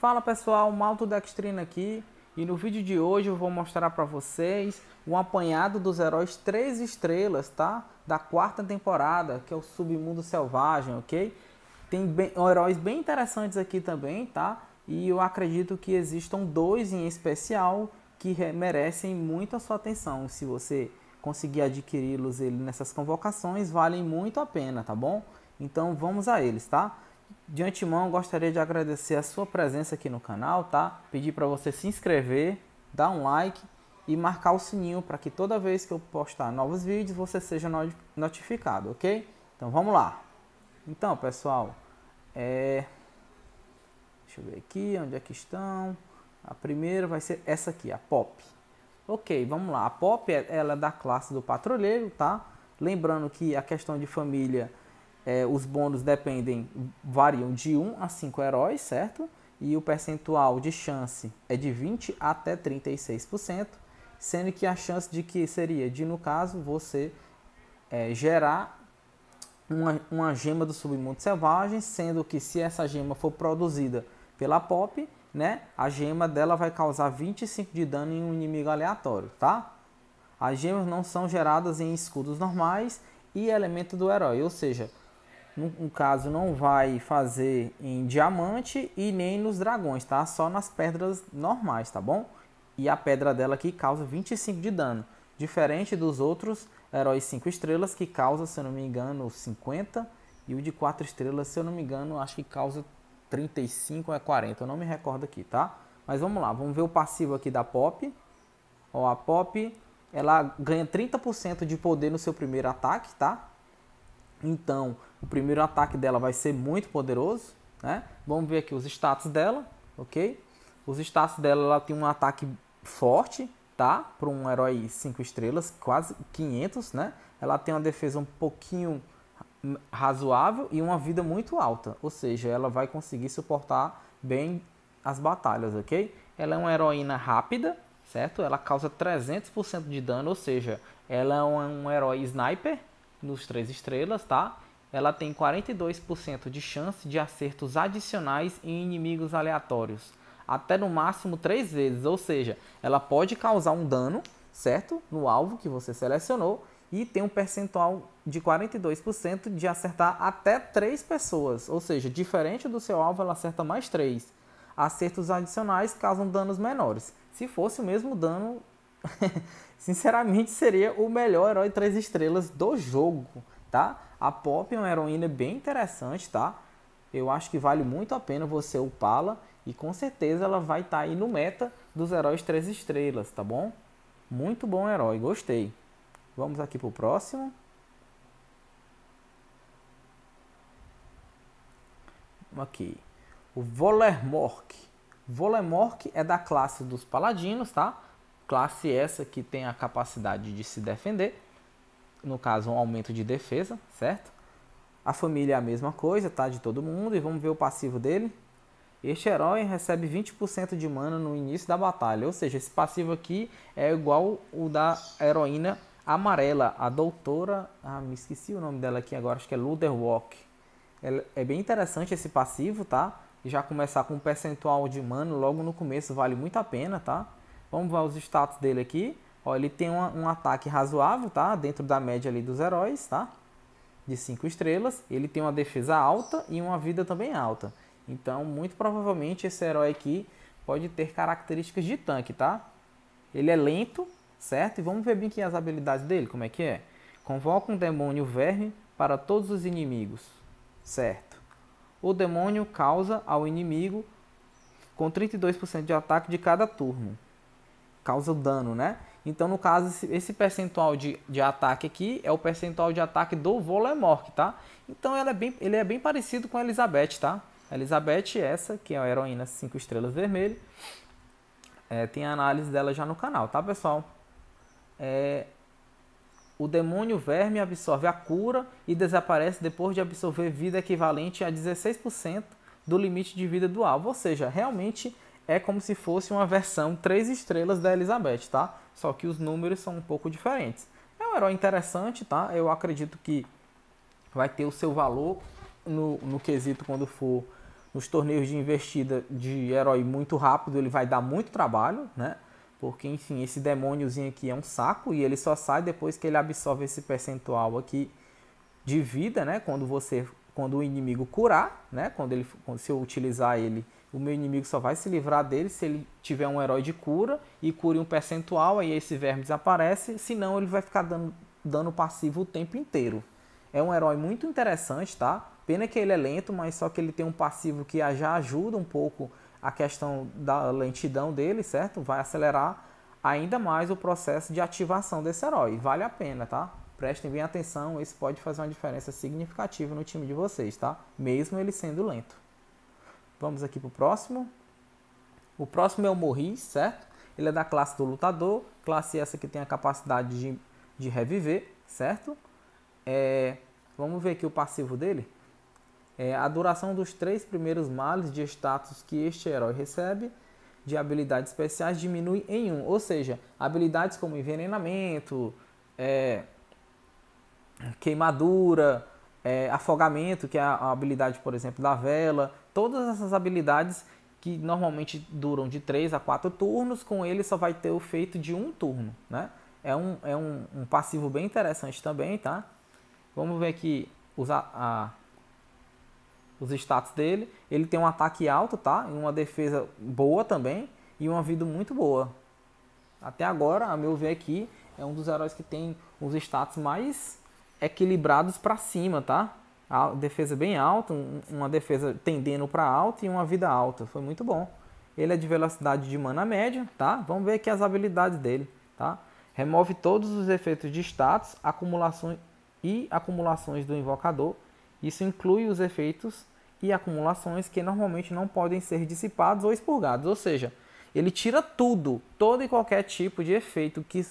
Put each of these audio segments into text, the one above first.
Fala pessoal, Malto Dextrina aqui e no vídeo de hoje eu vou mostrar para vocês um apanhado dos heróis 3 estrelas, tá? Da quarta temporada, que é o Submundo Selvagem, ok? Tem bem, heróis bem interessantes aqui também, tá? E eu acredito que existam dois em especial que merecem muito a sua atenção. Se você conseguir adquiri-los nessas convocações, valem muito a pena, tá bom? Então vamos a eles, tá? De antemão, gostaria de agradecer a sua presença aqui no canal, tá? Pedir para você se inscrever, dar um like e marcar o sininho para que toda vez que eu postar novos vídeos você seja notificado, ok? Então vamos lá. Então, pessoal, é... deixa eu ver aqui onde é que estão. A primeira vai ser essa aqui, a POP. Ok, vamos lá. A POP ela é da classe do patrulheiro, tá? Lembrando que a questão de família é, os bônus dependem, variam de 1 a 5 heróis, certo? E o percentual de chance é de 20 até 36%, sendo que a chance de que seria de, no caso, você é, gerar uma, uma gema do submundo selvagem, sendo que se essa gema for produzida pela pop, né, a gema dela vai causar 25 de dano em um inimigo aleatório, tá? As gemas não são geradas em escudos normais e elemento do herói, ou seja, no caso não vai fazer em diamante e nem nos dragões, tá? Só nas pedras normais, tá bom? E a pedra dela aqui causa 25 de dano, diferente dos outros heróis 5 estrelas que causa, se eu não me engano, 50 e o de 4 estrelas, se eu não me engano, acho que causa 35 é 40, eu não me recordo aqui, tá? Mas vamos lá, vamos ver o passivo aqui da Pop. Ó, a Pop, ela ganha 30% de poder no seu primeiro ataque, tá? Então, o primeiro ataque dela vai ser muito poderoso, né? Vamos ver aqui os status dela, ok? Os status dela, ela tem um ataque forte, tá? Para um herói 5 estrelas, quase 500, né? Ela tem uma defesa um pouquinho razoável e uma vida muito alta, ou seja, ela vai conseguir suportar bem as batalhas, ok? Ela é uma heroína rápida, certo? Ela causa 300% de dano, ou seja, ela é um, um herói sniper, nos três estrelas, tá? Ela tem 42% de chance de acertos adicionais em inimigos aleatórios, até no máximo três vezes, ou seja, ela pode causar um dano, certo? No alvo que você selecionou e tem um percentual de 42% de acertar até três pessoas, ou seja, diferente do seu alvo, ela acerta mais três. Acertos adicionais causam danos menores. Se fosse o mesmo dano, sinceramente seria o melhor herói 3 estrelas do jogo, tá? A Pop é uma heroína bem interessante, tá? Eu acho que vale muito a pena você upá-la e com certeza ela vai estar tá aí no meta dos heróis 3 estrelas, tá bom? Muito bom herói, gostei. Vamos aqui pro próximo. Aqui. O Volermork. Volemork é da classe dos paladinos, tá? Classe essa que tem a capacidade de se defender, no caso, um aumento de defesa, certo? A família é a mesma coisa, tá? De todo mundo. E vamos ver o passivo dele. Este herói recebe 20% de mana no início da batalha. Ou seja, esse passivo aqui é igual o da heroína amarela, a doutora. Ah, me esqueci o nome dela aqui agora, acho que é Luderwalk. É, é bem interessante esse passivo, tá? Já começar com um percentual de mana logo no começo vale muito a pena, tá? Vamos ver os status dele aqui. Ó, ele tem uma, um ataque razoável, tá? Dentro da média ali dos heróis, tá? De 5 estrelas. Ele tem uma defesa alta e uma vida também alta. Então, muito provavelmente, esse herói aqui pode ter características de tanque, tá? Ele é lento, certo? E vamos ver bem aqui as habilidades dele, como é que é. Convoca um demônio verme para todos os inimigos, certo? O demônio causa ao inimigo com 32% de ataque de cada turno causa o dano, né? Então, no caso, esse percentual de, de ataque aqui é o percentual de ataque do Volemork, tá? Então, ela é bem, ele é bem parecido com a Elizabeth, tá? A Elizabeth, é essa, que é a heroína 5 estrelas vermelho, é, tem a análise dela já no canal, tá, pessoal? É, o demônio verme absorve a cura e desaparece depois de absorver vida equivalente a 16% do limite de vida do alvo. Ou seja, realmente é como se fosse uma versão 3 estrelas da Elizabeth, tá? Só que os números são um pouco diferentes. É um herói interessante, tá? Eu acredito que vai ter o seu valor no, no quesito quando for nos torneios de investida de herói muito rápido, ele vai dar muito trabalho, né? Porque, enfim, esse demôniozinho aqui é um saco e ele só sai depois que ele absorve esse percentual aqui de vida, né? Quando você, quando o inimigo curar, né? Quando ele, quando se eu utilizar ele o meu inimigo só vai se livrar dele se ele tiver um herói de cura e cure um percentual, aí esse verme desaparece, senão ele vai ficar dando, passivo o tempo inteiro. É um herói muito interessante, tá? Pena que ele é lento, mas só que ele tem um passivo que já ajuda um pouco a questão da lentidão dele, certo? Vai acelerar ainda mais o processo de ativação desse herói. Vale a pena, tá? Prestem bem atenção, isso pode fazer uma diferença significativa no time de vocês, tá? Mesmo ele sendo lento. Vamos aqui para o próximo. O próximo é o Morris, certo? Ele é da classe do lutador, classe essa que tem a capacidade de, de reviver, certo? É, vamos ver aqui o passivo dele. É, a duração dos três primeiros males de status que este herói recebe de habilidades especiais diminui em um. Ou seja, habilidades como envenenamento, é, queimadura, é, afogamento, que é a habilidade, por exemplo, da vela, todas essas habilidades que normalmente duram de 3 a 4 turnos, com ele só vai ter o efeito de um turno, né? É um, é um, um passivo bem interessante também, tá? Vamos ver aqui os, a, a, os status dele. Ele tem um ataque alto, tá? E uma defesa boa também, e uma vida muito boa. Até agora, a meu ver aqui, é um dos heróis que tem os status mais equilibrados para cima, tá? A defesa bem alta, uma defesa tendendo para alta e uma vida alta. Foi muito bom. Ele é de velocidade de mana média, tá? Vamos ver aqui as habilidades dele, tá? Remove todos os efeitos de status, acumulações e acumulações do invocador. Isso inclui os efeitos e acumulações que normalmente não podem ser dissipados ou expurgados. Ou seja, ele tira tudo, todo e qualquer tipo de efeito que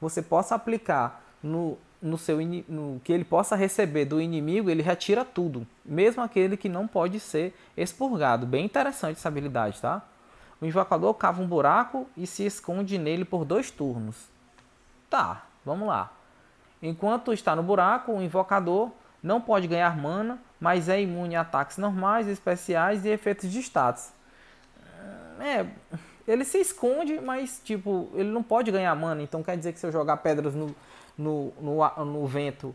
você possa aplicar no no seu no que ele possa receber do inimigo, ele retira tudo, mesmo aquele que não pode ser expurgado. Bem interessante essa habilidade, tá? O invocador cava um buraco e se esconde nele por dois turnos. Tá, vamos lá. Enquanto está no buraco, o invocador não pode ganhar mana, mas é imune a ataques normais, especiais e efeitos de status. É, ele se esconde, mas tipo, ele não pode ganhar mana, então quer dizer que se eu jogar pedras no, no, no, no vento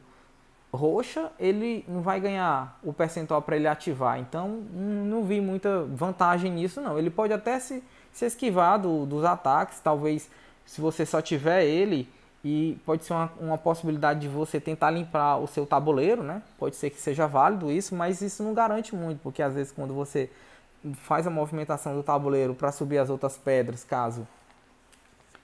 roxa, ele não vai ganhar o percentual para ele ativar. Então, não vi muita vantagem nisso, não. Ele pode até se, se esquivar do, dos ataques, talvez se você só tiver ele, e pode ser uma, uma possibilidade de você tentar limpar o seu tabuleiro, né? Pode ser que seja válido isso, mas isso não garante muito, porque às vezes quando você faz a movimentação do tabuleiro para subir as outras pedras, caso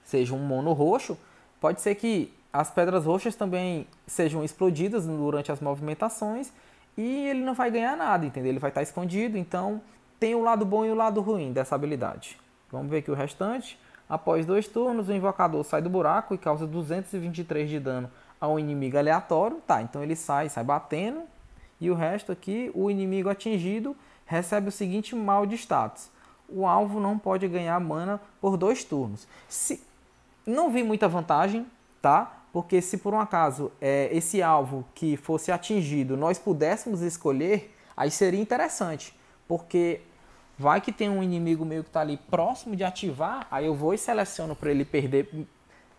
seja um mono roxo, pode ser que as pedras roxas também sejam explodidas durante as movimentações e ele não vai ganhar nada, entendeu? Ele vai estar escondido, então tem o lado bom e o lado ruim dessa habilidade. Vamos ver aqui o restante. Após dois turnos, o invocador sai do buraco e causa 223 de dano a um inimigo aleatório. Tá, então ele sai, sai batendo. E o resto aqui, o inimigo atingido recebe o seguinte mal de status. O alvo não pode ganhar mana por dois turnos. Se... Não vi muita vantagem, tá? porque se por um acaso é, esse alvo que fosse atingido nós pudéssemos escolher, aí seria interessante, porque vai que tem um inimigo meu que está ali próximo de ativar, aí eu vou e seleciono para ele perder,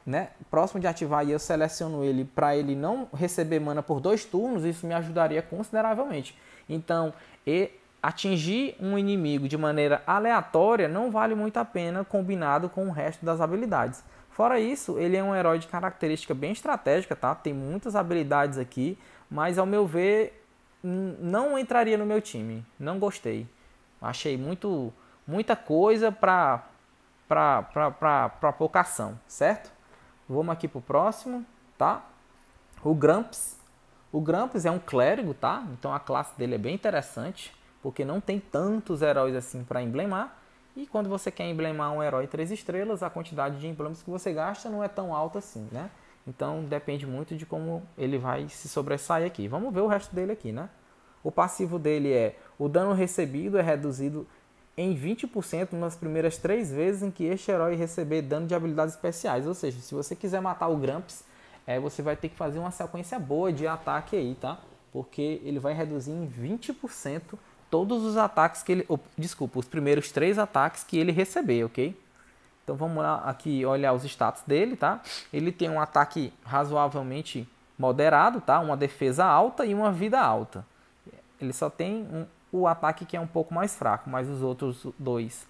né? Próximo de ativar e eu seleciono ele para ele não receber mana por dois turnos, isso me ajudaria consideravelmente. Então, e atingir um inimigo de maneira aleatória não vale muito a pena combinado com o resto das habilidades. Fora isso, ele é um herói de característica bem estratégica, tá? Tem muitas habilidades aqui, mas ao meu ver, não entraria no meu time. Não gostei. Achei muito muita coisa para para para pouca ação, certo? Vamos aqui pro próximo, tá? O Gramps. O Gramps é um clérigo, tá? Então a classe dele é bem interessante, porque não tem tantos heróis assim para emblemar. E quando você quer emblemar um herói três estrelas, a quantidade de emblemas que você gasta não é tão alta assim, né? Então depende muito de como ele vai se sobressair aqui. Vamos ver o resto dele aqui, né? O passivo dele é o dano recebido é reduzido em 20% nas primeiras três vezes em que este herói receber dano de habilidades especiais. Ou seja, se você quiser matar o Gramps, é, você vai ter que fazer uma sequência boa de ataque aí, tá? Porque ele vai reduzir em 20% todos os ataques que ele. Oh, desculpa, os primeiros três ataques que ele receber, ok? Então vamos lá aqui olhar os status dele, tá? Ele tem um ataque razoavelmente moderado, tá? Uma defesa alta e uma vida alta. Ele só tem um, o ataque que é um pouco mais fraco, mas os outros dois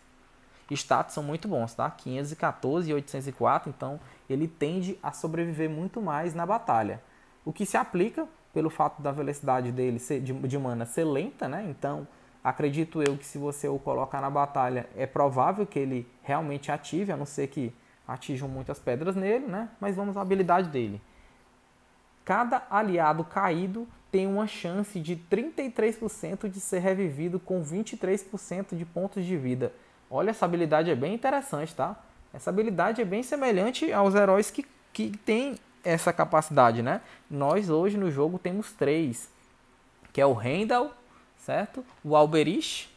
status são muito bons, tá? 514 e 804, então ele tende a sobreviver muito mais na batalha. O que se aplica pelo fato da velocidade dele ser, de, de mana ser lenta, né? Então, acredito eu que se você o colocar na batalha, é provável que ele realmente ative, a não ser que atinjam muitas pedras nele, né? Mas vamos à habilidade dele. Cada aliado caído tem uma chance de 33% de ser revivido com 23% de pontos de vida. Olha, essa habilidade é bem interessante, tá? Essa habilidade é bem semelhante aos heróis que, que tem essa capacidade, né? Nós hoje no jogo temos três, que é o Rendal, certo? O Alberich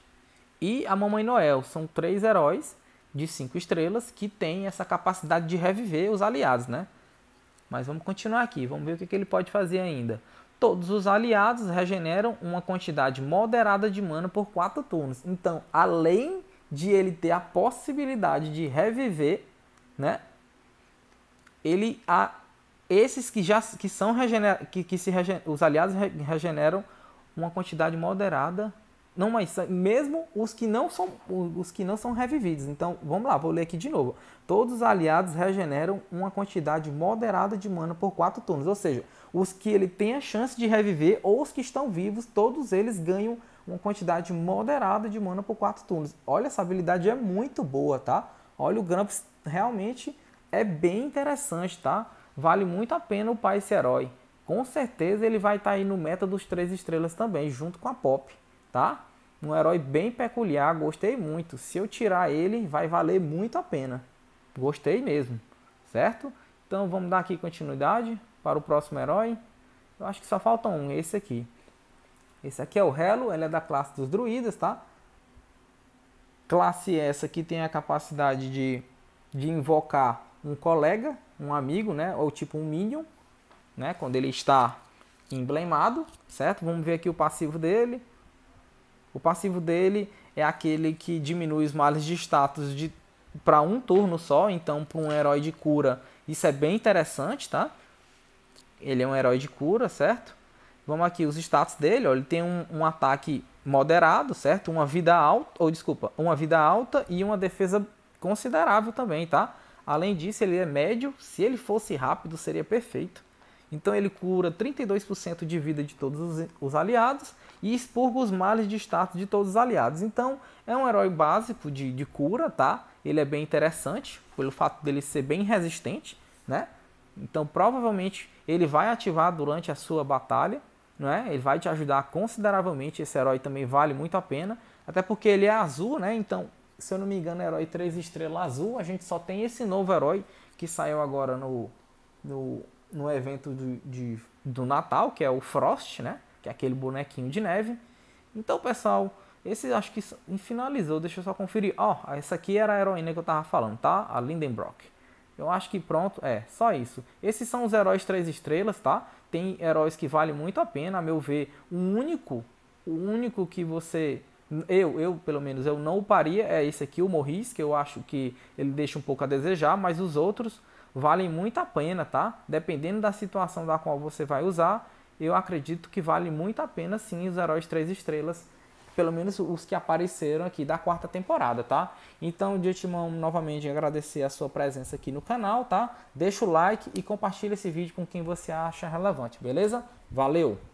e a Mamãe Noel. São três heróis de cinco estrelas que têm essa capacidade de reviver os aliados, né? Mas vamos continuar aqui, vamos ver o que, que ele pode fazer ainda. Todos os aliados regeneram uma quantidade moderada de mana por quatro turnos. Então, além de ele ter a possibilidade de reviver, né? Ele a esses que já que são regener, que, que se os aliados regeneram uma quantidade moderada, não mais mesmo os que não são os que não são revividos. Então, vamos lá, vou ler aqui de novo. Todos os aliados regeneram uma quantidade moderada de mana por 4 turnos, ou seja, os que ele tem a chance de reviver ou os que estão vivos, todos eles ganham uma quantidade moderada de mana por 4 turnos. Olha, essa habilidade é muito boa, tá? Olha, o Gramps realmente é bem interessante, tá? vale muito a pena o pai esse herói. Com certeza ele vai estar tá aí no meta dos três estrelas também, junto com a Pop, tá? Um herói bem peculiar, gostei muito. Se eu tirar ele, vai valer muito a pena. Gostei mesmo, certo? Então vamos dar aqui continuidade para o próximo herói. Eu acho que só falta um, esse aqui. Esse aqui é o Hello, ele é da classe dos druidas, tá? Classe essa que tem a capacidade de, de invocar um colega, um amigo, né? Ou tipo um minion, né? Quando ele está emblemado, certo? Vamos ver aqui o passivo dele. O passivo dele é aquele que diminui os males de status de para um turno só, então para um herói de cura, isso é bem interessante, tá? Ele é um herói de cura, certo? Vamos aqui os status dele, ó, ele tem um, um ataque moderado, certo? Uma vida alta, ou desculpa, uma vida alta e uma defesa considerável também, tá? Além disso, ele é médio, se ele fosse rápido seria perfeito. Então ele cura 32% de vida de todos os aliados e expurga os males de status de todos os aliados. Então é um herói básico de, de cura, tá? Ele é bem interessante pelo fato dele ser bem resistente, né? Então provavelmente ele vai ativar durante a sua batalha, né? Ele vai te ajudar consideravelmente. Esse herói também vale muito a pena, até porque ele é azul, né? Então se eu não me engano, Herói 3 Estrela Azul. A gente só tem esse novo herói que saiu agora no, no, no evento do, de, do Natal, que é o Frost, né? Que é aquele bonequinho de neve. Então, pessoal, esse acho que finalizou. Deixa eu só conferir. Ó, oh, essa aqui era a heroína que eu tava falando, tá? A Lindenbrock. Eu acho que pronto, é, só isso. Esses são os heróis três estrelas, tá? Tem heróis que valem muito a pena, a meu ver. O único, o único que você eu, eu pelo menos, eu não uparia, é esse aqui, o Morris, que eu acho que ele deixa um pouco a desejar, mas os outros valem muito a pena, tá? Dependendo da situação da qual você vai usar, eu acredito que vale muito a pena sim os heróis três estrelas, pelo menos os que apareceram aqui da quarta temporada, tá? Então, de antemão, novamente agradecer a sua presença aqui no canal, tá? Deixa o like e compartilha esse vídeo com quem você acha relevante, beleza? Valeu!